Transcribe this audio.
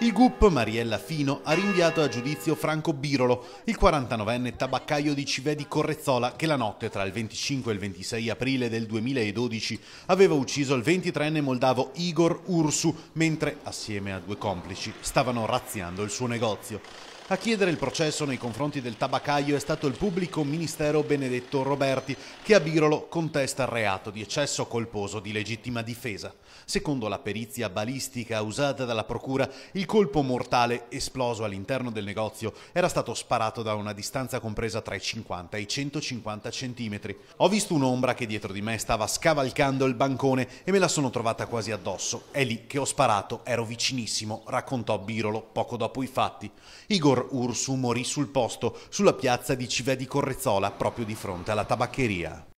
Il GUP Mariella Fino ha rinviato a giudizio Franco Birolo, il 49enne tabaccaio di Civè di Correzzola che la notte tra il 25 e il 26 aprile del 2012 aveva ucciso il 23enne moldavo Igor Ursu mentre, assieme a due complici, stavano razziando il suo negozio. A chiedere il processo nei confronti del tabaccaio è stato il pubblico ministero Benedetto Roberti, che a Birolo contesta il reato di eccesso colposo di legittima difesa. Secondo la perizia balistica usata dalla procura, il colpo mortale esploso all'interno del negozio era stato sparato da una distanza compresa tra i 50 e i 150 centimetri. Ho visto un'ombra che dietro di me stava scavalcando il bancone e me la sono trovata quasi addosso. È lì che ho sparato, ero vicinissimo, raccontò Birolo poco dopo i fatti. Igor Dottor Ursu morì sul posto, sulla piazza di Civè di Correzzola, proprio di fronte alla tabaccheria.